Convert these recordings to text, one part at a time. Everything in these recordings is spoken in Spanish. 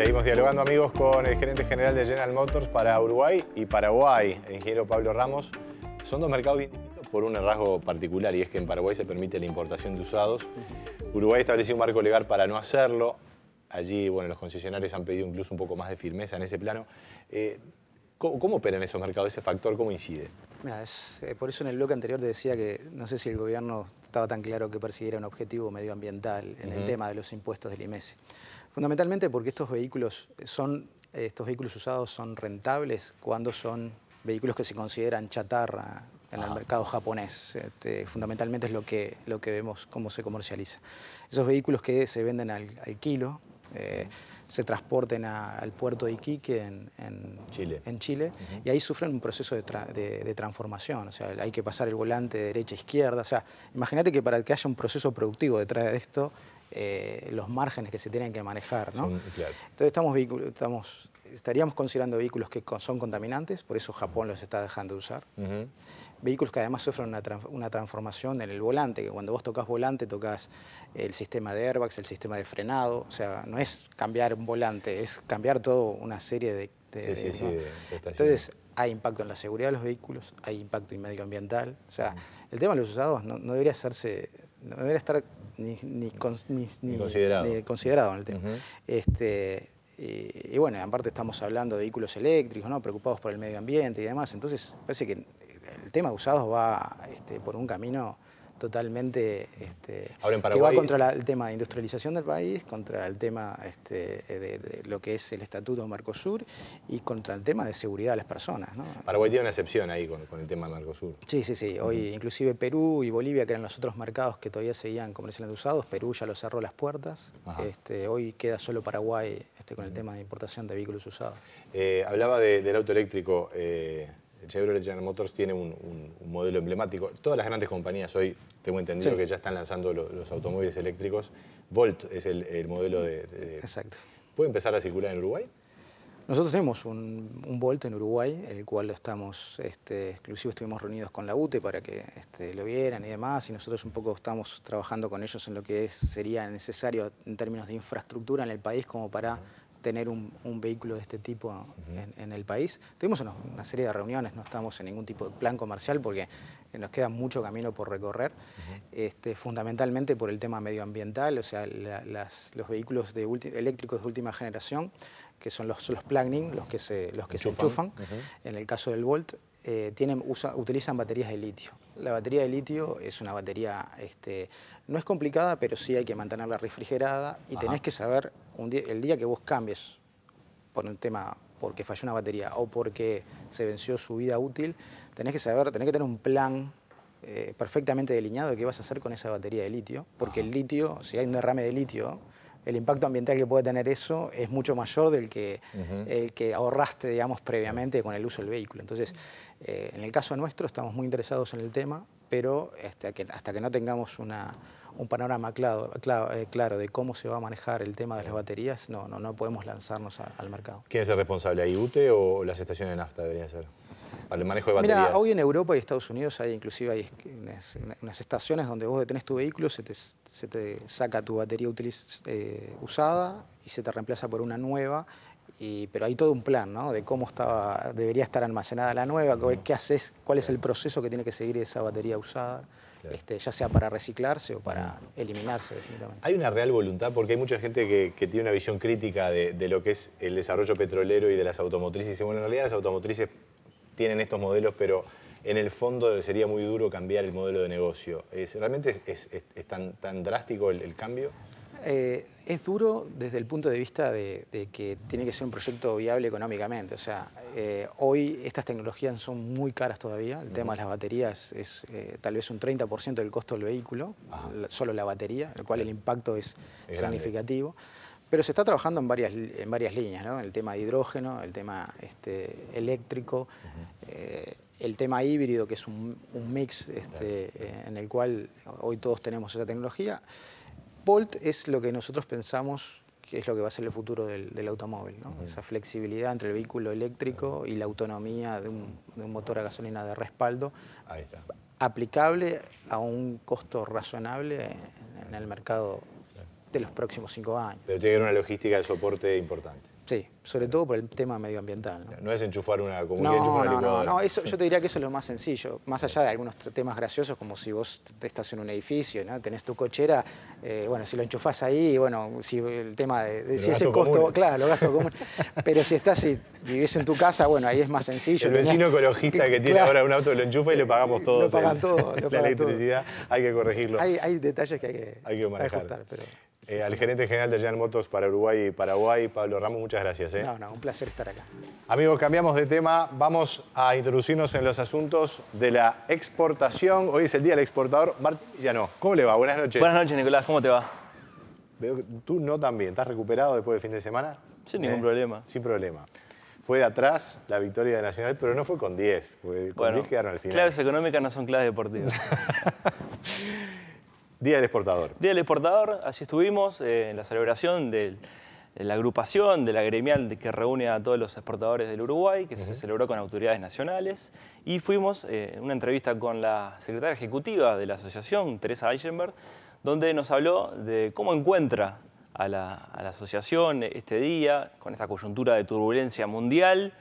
Seguimos dialogando amigos con el gerente general de General Motors para Uruguay y Paraguay, el ingeniero Pablo Ramos. Son dos mercados distintos por un rasgo particular y es que en Paraguay se permite la importación de usados. Uruguay estableció un marco legal para no hacerlo. Allí, bueno, los concesionarios han pedido incluso un poco más de firmeza en ese plano. Eh, ¿Cómo operan esos mercados, ese factor? ¿Cómo incide? Eh, por eso en el bloque anterior te decía que no sé si el gobierno estaba tan claro que persiguiera un objetivo medioambiental en el tema de los impuestos del IMESI. Fundamentalmente porque estos vehículos, son, eh, estos vehículos usados son rentables cuando son vehículos que se consideran chatarra en el ah. mercado japonés. Este, fundamentalmente es lo que, lo que vemos cómo se comercializa. Esos vehículos que se venden al, kilo, eh, se transporten al puerto de Iquique en, Chile, en Chile y ahí sufren un proceso de, transformación, o sea, hay que pasar el volante de derecha a izquierda, o sea, imagínate que para que haya un proceso productivo detrás de esto, eh, los márgenes que se tienen que manejar, ¿no? Entonces estamos, estamos estaríamos considerando vehículos que son contaminantes, por eso Japón los está dejando de usar. Vehículos que además sufren una, una, transformación en el volante, que cuando vos tocas volante tocas el sistema de airbags, el sistema de frenado, o sea, no es cambiar un volante, es cambiar toda una serie de... sí, sí, sí, Entonces, hay impacto en la seguridad de los vehículos, hay impacto en medioambiental, o sea, el tema de los usados no, debería hacerse, no debería estar ni, considerado. en el tema. este, eh, y bueno, aparte estamos hablando de vehículos eléctricos, ¿no? preocupados por el medio ambiente y demás. Entonces, parece que el tema de usados va este, por un camino totalmente este, que va contra el tema de industrialización del país, contra el tema este, de, lo que es el estatuto de Mercosur y contra el tema de seguridad de las personas. Paraguay tiene una excepción ahí con, el tema de Mercosur. Sí, sí, sí. Hoy inclusive Perú y Bolivia, que eran los otros mercados que todavía seguían comercialmente usados, Perú ya lo cerró las puertas. Este, hoy queda solo Paraguay este, con el tema de importación de vehículos usados. Eh, hablaba del auto eléctrico. Eh, Chevrolet General Motors tiene un, modelo emblemático. Todas las grandes compañías hoy, tengo entendido que ya están lanzando los automóviles eléctricos. Volt es el, modelo de, Exacto. ¿Puede empezar a circular en Uruguay? Nosotros tenemos un, Volt en Uruguay, el cual estamos, este, exclusivo estuvimos reunidos con la UTE para que este, lo vieran y demás, y nosotros un poco estamos trabajando con ellos en lo que sería necesario en términos de infraestructura en el país como para tener un, vehículo de este tipo en, el país. Tuvimos una, serie de reuniones, no estamos en ningún tipo de plan comercial porque nos queda mucho camino por recorrer, este, fundamentalmente por el tema medioambiental, o sea, los vehículos eléctricos de última generación, que son los, los plug-in, los que se, los que enchufan. se enchufan, en el caso del Volt, eh, utilizan baterías de litio. La batería de litio es una batería, este, no es complicada, pero sí hay que mantenerla refrigerada y tenés que saber el día que vos cambies por un tema porque falló una batería o porque se venció su vida útil, tenés que saber, tenés que tener un plan eh, perfectamente delineado de qué vas a hacer con esa batería de litio, porque el litio, si hay un derrame de litio, el impacto ambiental que puede tener eso es mucho mayor del que, el que ahorraste, digamos, previamente con el uso del vehículo. Entonces, eh, en el caso nuestro estamos muy interesados en el tema, pero este, hasta que, no tengamos un panorama claro, eh, claro, de cómo se va a manejar el tema de las baterías, no, no, no podemos lanzarnos al mercado. ¿Quién es el responsable? IUTE o las estaciones de nafta deberían ser? manejo de baterías? Mira, hoy en Europa y Estados Unidos hay inclusive hay unas, estaciones donde vos detenés tu vehículo, se te, saca tu batería eh, usada y se te reemplaza por una nueva. pero hay todo un plan, ¿no? De cómo estaba, debería estar almacenada la nueva, qué, haces, cuál es el proceso que tiene que seguir esa batería usada. Este, ya sea para reciclarse o para eliminarse definitivamente. Hay una real voluntad, porque hay mucha gente que, tiene una visión crítica de, de, lo que es el desarrollo petrolero y de las automotrices. Y bueno, en realidad las automotrices tienen estos modelos, pero en el fondo sería muy duro cambiar el modelo de negocio. ¿Es, ¿Realmente es, tan, drástico el, cambio? Eh, es duro desde el punto de vista de, que tiene que ser un proyecto viable económicamente. O sea, eh, hoy estas tecnologías son muy caras todavía. El tema de las baterías es eh, tal vez un 30% del costo del vehículo, solo la batería, el cual el impacto es, significativo. Pero se está trabajando en varias, en varias líneas, ¿no? El tema de hidrógeno, el tema este, eléctrico, eh, el tema híbrido, que es un, mix este, eh, en el cual hoy todos tenemos esa tecnología. Volt es lo que nosotros pensamos que es lo que va a ser el futuro del, automóvil, ¿no? esa flexibilidad entre el vehículo eléctrico y la autonomía de un, motor a gasolina de respaldo, aplicable a un costo razonable en el mercado de los próximos cinco años. Pero tiene que haber una logística de soporte importante. Sí, sobre todo por el tema medioambiental. No, es enchufar una comunidad, no, enchufar no, no, no, eso, yo te diría que eso es lo más sencillo, más allá de algunos temas graciosos como si vos te estás en un edificio, ¿no? tenés tu cochera, eh, bueno, si lo enchufás ahí, bueno, si el tema de, si ese costo, claro, lo gasto común, pero si estás y vivís en tu casa, bueno, ahí es más sencillo. El vecino ecologista que tiene ahora un auto lo enchufa y le pagamos eh, todo. Lo pagan todo, la electricidad, hay que corregirlo. Hay, hay, detalles que hay que, hay que manejar. pero... Eh, al gerente general de General Motors para Uruguay y Paraguay, Pablo Ramos, muchas gracias. Eh. No, no, un placer estar acá. Amigos, cambiamos de tema. Vamos a introducirnos en los asuntos de la exportación. Hoy es el Día del Exportador. Martín no. ¿cómo le va? Buenas noches. Buenas noches, Nicolás. ¿Cómo te va? Veo que tú no también? ¿Estás recuperado después del fin de semana? Sin ningún eh, problema. Sin problema. Fue de atrás la victoria de Nacional, pero no fue con 10. Con quedaron al final. Claves económicas no son claves deportivas. Día del Exportador. Día del Exportador, allí estuvimos eh, en la celebración de la agrupación, de la gremial que reúne a todos los exportadores del Uruguay, que se celebró con autoridades nacionales, y fuimos eh, en una entrevista con la secretaria ejecutiva de la asociación, Teresa Eichenberg, donde nos habló de cómo encuentra a la, a la asociación este día, con esta coyuntura de turbulencia mundial,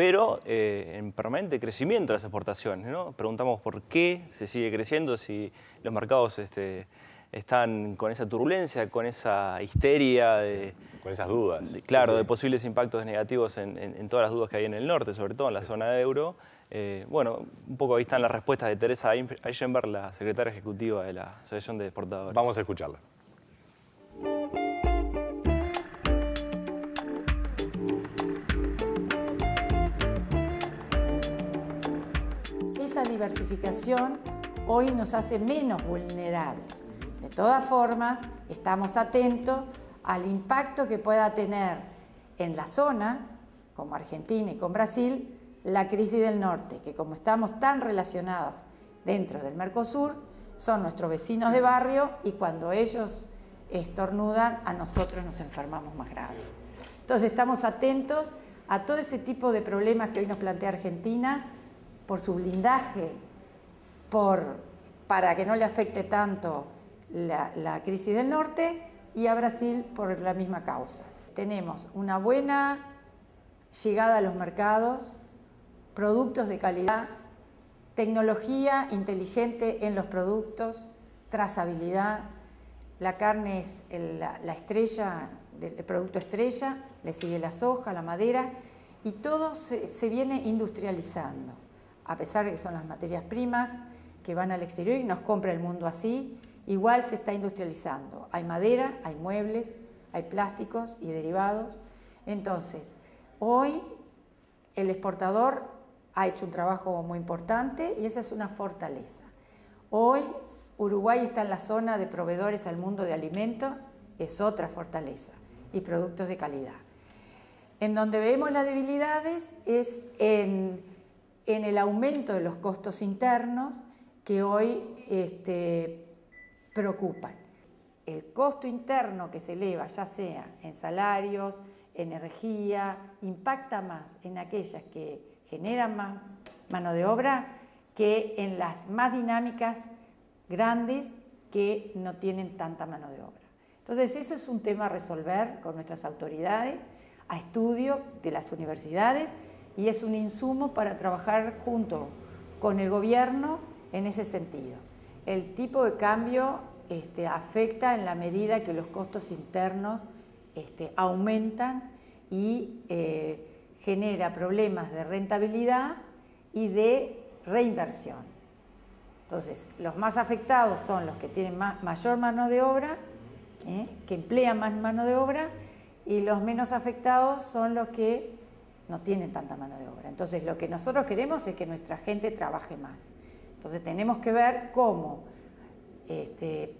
pero eh, en permanente crecimiento de las exportaciones. ¿no? Preguntamos por qué se sigue creciendo si los mercados este, están con esa turbulencia, con esa histeria. De, con esas dudas. claro, de posibles impactos negativos en, todas las dudas que hay en el norte, sobre todo en la zona de euro. Eh, bueno, un poco ahí están las respuestas de Teresa Eichenberg, la secretaria ejecutiva de la Asociación de Exportadores. Vamos a escucharla. esa diversificación hoy nos hace menos vulnerables. De todas formas, estamos atentos al impacto que pueda tener en la zona, como Argentina y con Brasil, la crisis del norte, que como estamos tan relacionados dentro del Mercosur, son nuestros vecinos de barrio y cuando ellos estornudan, a nosotros nos enfermamos más grave. Entonces estamos atentos a todo ese tipo de problemas que hoy nos plantea Argentina por su blindaje, para que no le afecte tanto la, crisis del norte, y a Brasil por la misma causa. Tenemos una buena llegada a los mercados, productos de calidad, tecnología inteligente en los productos, trazabilidad. La carne es el, la, estrella, del producto estrella, le sigue la soja, la madera, y todo se viene industrializando a pesar de que son las materias primas que van al exterior y nos compra el mundo así, igual se está industrializando. Hay madera, hay muebles, hay plásticos y derivados. Entonces, hoy el exportador ha hecho un trabajo muy importante y esa es una fortaleza. Hoy Uruguay está en la zona de proveedores al mundo de alimentos, es otra fortaleza, y productos de calidad. En donde vemos las debilidades es en en el aumento de los costos internos que hoy este, preocupan. El costo interno que se eleva, ya sea en salarios, energía, impacta más en aquellas que generan más mano de obra que en las más dinámicas grandes que no tienen tanta mano de obra. Entonces, eso es un tema a resolver con nuestras autoridades, a estudio de las universidades y es un insumo para trabajar junto con el gobierno en ese sentido. El tipo de cambio este, afecta en la medida que los costos internos este, aumentan y eh, genera problemas de rentabilidad y de reinversión. Entonces, los más afectados son los que tienen más, mayor mano de obra, ¿eh? que emplean más mano de obra, y los menos afectados son los que no tienen tanta mano de obra. Entonces lo que nosotros queremos es que nuestra gente trabaje más. Entonces tenemos que ver cómo este,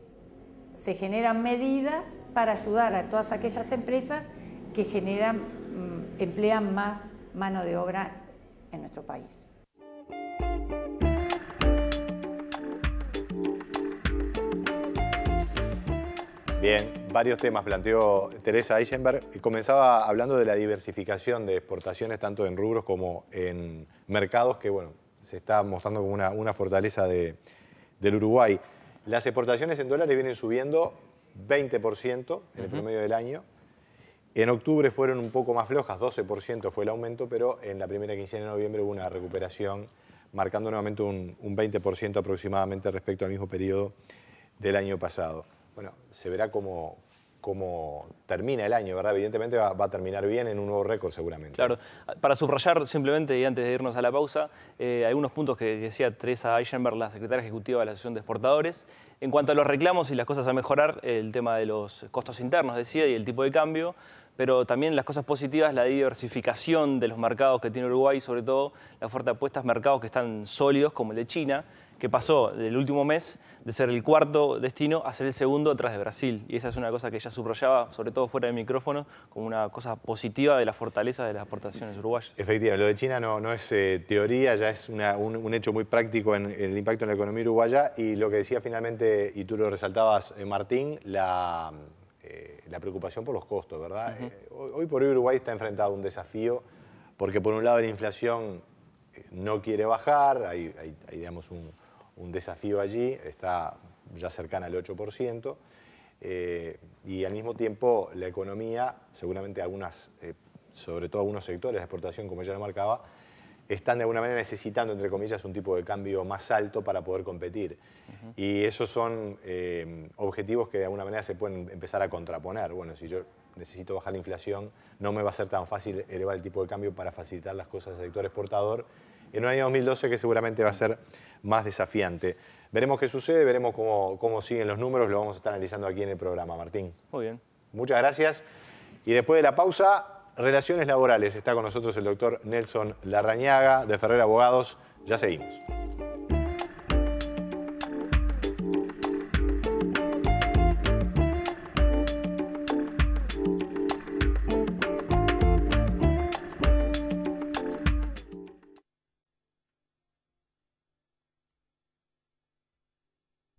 se generan medidas para ayudar a todas aquellas empresas que generan, mm, emplean más mano de obra en nuestro país. Bien, varios temas planteó Teresa Eichenberg. Comenzaba hablando de la diversificación de exportaciones tanto en rubros como en mercados, que se está mostrando como una, fortaleza del Uruguay. Las exportaciones en dólares vienen subiendo 20% en el promedio del año. En octubre fueron un poco más flojas, 12% fue el aumento, pero en la primera quincena de noviembre hubo una recuperación, marcando nuevamente un, un 20% aproximadamente respecto al mismo periodo del año pasado. Bueno, se verá cómo, termina el año, ¿verdad? Evidentemente va, a terminar bien en un nuevo récord seguramente. Claro, para subrayar simplemente y antes de irnos a la pausa, eh, algunos puntos que decía Teresa Eichenberg, la secretaria ejecutiva de la Asociación de Exportadores, en cuanto a los reclamos y las cosas a mejorar, el tema de los costos internos, decía, y el tipo de cambio, pero también las cosas positivas, la diversificación de los mercados que tiene Uruguay, sobre todo la fuerte apuesta a mercados que están sólidos, como el de China, que pasó del último mes de ser el cuarto destino a ser el segundo atrás de Brasil. Y esa es una cosa que ella subrayaba, sobre todo fuera del micrófono, como una cosa positiva de la fortaleza de las aportaciones uruguayas. Efectivamente, lo de China no, no es eh, teoría, ya es un, hecho muy práctico en, el impacto en la economía uruguaya. Y lo que decía finalmente, y tú lo resaltabas, eh, Martín, eh, la, preocupación por los costos, ¿verdad? hoy por hoy Uruguay está enfrentado a un desafío, porque por un lado la inflación no quiere bajar, hay digamos, un, un desafío allí, está ya cercana al 8%, eh, y al mismo tiempo la economía, seguramente algunas, eh, sobre todo algunos sectores, de exportación, como ya lo marcaba, están de alguna manera necesitando, entre comillas, un tipo de cambio más alto para poder competir. Y esos son eh, objetivos que de alguna manera se pueden empezar a contraponer. Bueno, si yo necesito bajar la inflación, no me va a ser tan fácil elevar el tipo de cambio para facilitar las cosas del sector exportador. En un año 2012 que seguramente va a ser más desafiante. Veremos qué sucede, veremos cómo, siguen los números, lo vamos a estar analizando aquí en el programa, Martín. Muy bien. Muchas gracias. Y después de la pausa, Relaciones Laborales. Está con nosotros el doctor Nelson Larrañaga, de Ferrer Abogados. Ya seguimos.